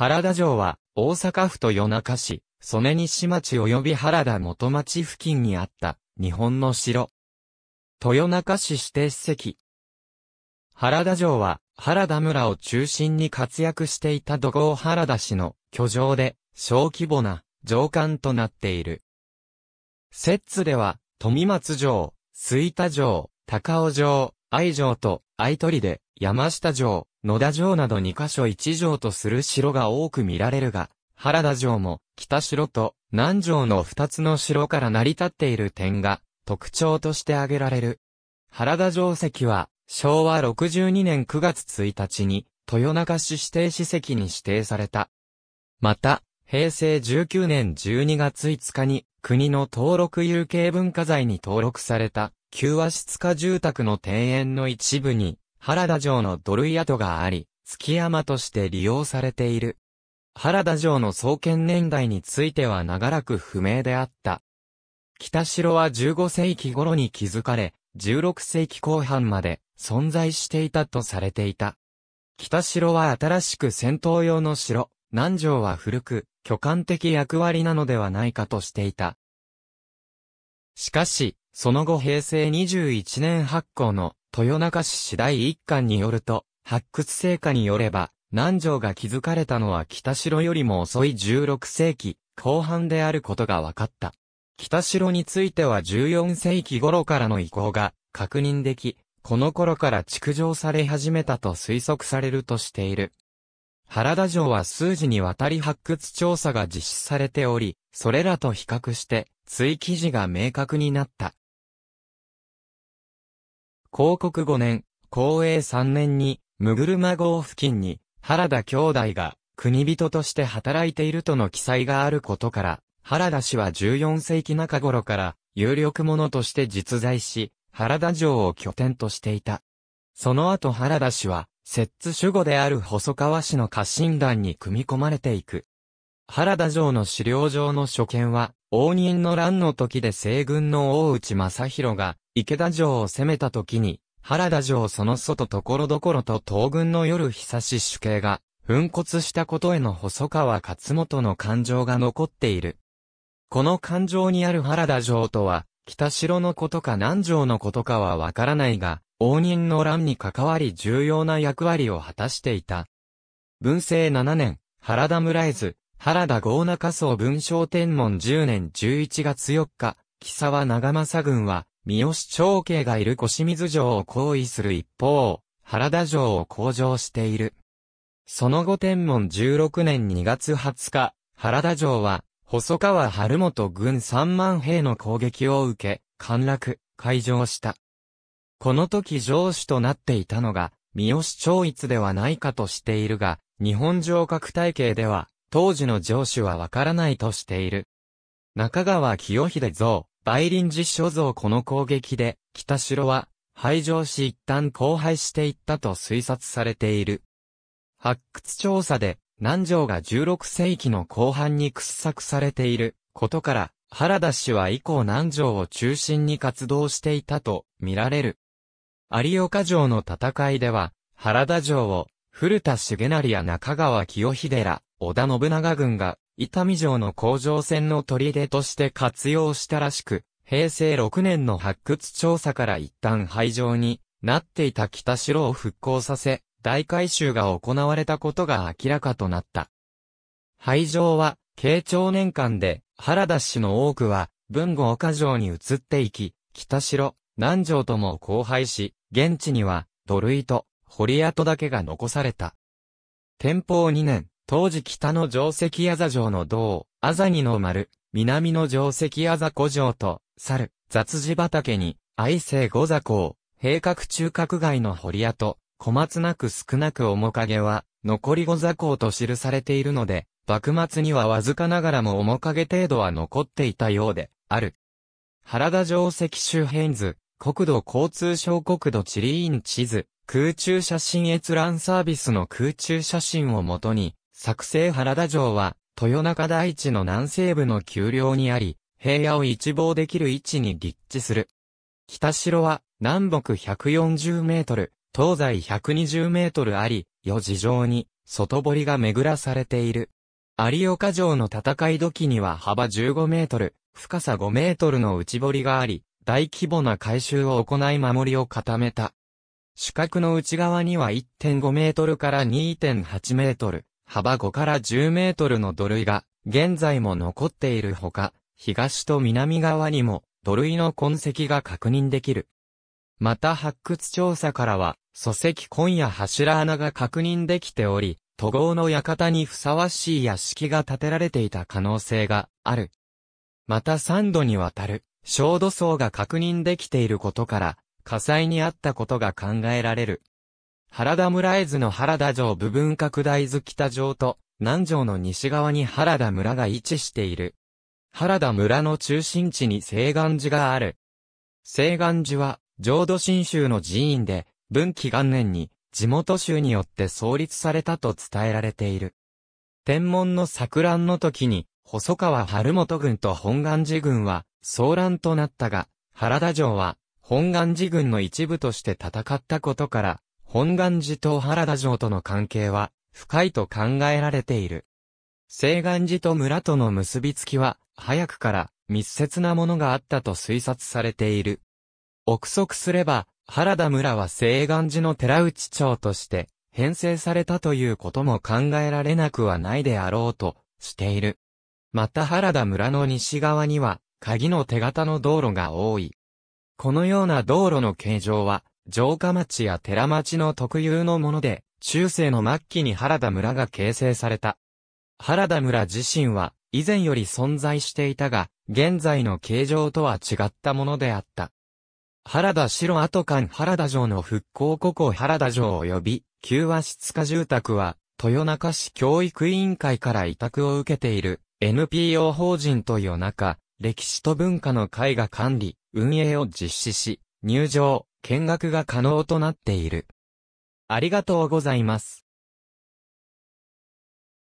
原田城は、大阪府と夜中市、曽根西町及び原田元町付近にあった、日本の城。豊中市指定史跡。原田城は、原田村を中心に活躍していた土豪原田氏の居城で、小規模な城管となっている。摂津では、富松城、吹田城、高尾城、愛城と愛鳥で、山下城、野田城など2カ所1城とする城が多く見られるが、原田城も北城と南城の2つの城から成り立っている点が特徴として挙げられる。原田城跡は昭和62年9月1日に豊中市指定史跡に指定された。また、平成19年12月5日に国の登録有形文化財に登録された旧和室家住宅の庭園の一部に原田城の土塁跡があり、月山として利用されている。原田城の創建年代については長らく不明であった。北城は15世紀頃に築かれ、16世紀後半まで存在していたとされていた。北城は新しく戦闘用の城、南城は古く、巨漢的役割なのではないかとしていた。しかし、その後平成21年発行の豊中市次第一巻によると、発掘成果によれば、南城が築かれたのは北城よりも遅い16世紀後半であることが分かった。北城については14世紀頃からの移行が確認でき、この頃から築城され始めたと推測されるとしている。原田城は数字にわたり発掘調査が実施されており、それらと比較して、追記事が明確になった。広告5年、公営3年に、ムグルマ号付近に、原田兄弟が、国人として働いているとの記載があることから、原田氏は14世紀中頃から、有力者として実在し、原田城を拠点としていた。その後原田氏は、摂津守護である細川氏の家臣団に組み込まれていく。原田城の資料上の所見は、応仁の乱の時で西軍の大内正宏が、池田城を攻めた時に、原田城その外ところどころと東軍の夜久し主刑が、粉骨したことへの細川勝元の感情が残っている。この感情にある原田城とは、北城のことか南城のことかはわからないが、応仁の乱に関わり重要な役割を果たしていた。文政7年、原田村絵図、原田豪中総文章天文10年11月4日、木沢長政軍は、三好長慶がいる小清水城を行為する一方、原田城を向上している。その後天文16年2月20日、原田城は、細川春元軍3万兵の攻撃を受け、陥落、開城した。この時城主となっていたのが、三好長一ではないかとしているが、日本城郭体系では、当時の上司はわからないとしている。中川清秀像、梅林寺所像この攻撃で、北城は、廃城し一旦荒廃していったと推察されている。発掘調査で、南城が16世紀の後半に掘削されていることから、原田氏は以降南城を中心に活動していたと見られる。有岡城の戦いでは、原田城を古田重成や中川清秀ら、織田信長軍が、伊丹城の甲状線の砦として活用したらしく、平成6年の発掘調査から一旦廃城になっていた北城を復興させ、大改修が行われたことが明らかとなった。廃城は、慶長年間で、原田氏の多くは、文後岡城に移っていき、北城、南城とも荒廃し、現地には、土塁と、堀跡だけが残された。天保2年、当時北の定石あざ城の道、あざにの丸、南の定石あざ古城と、猿、雑事畑に、愛生五座港、平角中核外の堀跡、小松なく少なく面影は、残り五座港と記されているので、幕末にはわずかながらも面影程度は残っていたようで、ある。原田定石周辺図、国土交通省国土地理院地図、空中写真閲覧サービスの空中写真をもとに、作成原田城は、豊中大地の南西部の丘陵にあり、平野を一望できる位置に立地する。北城は、南北140メートル、東西120メートルあり、四地上に、外堀が巡らされている。有岡城の戦い時には幅15メートル、深さ5メートルの内堀があり、大規模な改修を行い守りを固めた。主角の内側には1.5メートルから2.8メートル、幅5から10メートルの土塁が、現在も残っているほか、東と南側にも、土塁の痕跡が確認できる。また発掘調査からは、礎石根や柱穴が確認できており、都合の館にふさわしい屋敷が建てられていた可能性がある。また3度にわたる、小土層が確認できていることから、火災にあったことが考えられる。原田村絵図の原田城部分拡大図北城と南城の西側に原田村が位置している。原田村の中心地に西岸寺がある。西岸寺は浄土真宗の寺院で文紀元年に地元宗によって創立されたと伝えられている。天文の錯乱の時に、細川晴元軍と本願寺軍は、騒乱となったが、原田城は、本願寺軍の一部として戦ったことから、本願寺と原田城との関係は深いと考えられている。西岸寺と村との結びつきは、早くから密接なものがあったと推察されている。憶測すれば、原田村は西岸寺の寺内町として、編成されたということも考えられなくはないであろうと、している。また原田村の西側には、鍵の手形の道路が多い。このような道路の形状は、城下町や寺町の特有のもので、中世の末期に原田村が形成された。原田村自身は、以前より存在していたが、現在の形状とは違ったものであった。原田城跡館原田城の復興古郷原田城及び、旧和室下住宅は、豊中市教育委員会から委託を受けている NPO 法人という中、歴史と文化の会が管理、運営を実施し、入場、見学が可能となっている。ありがとうございます。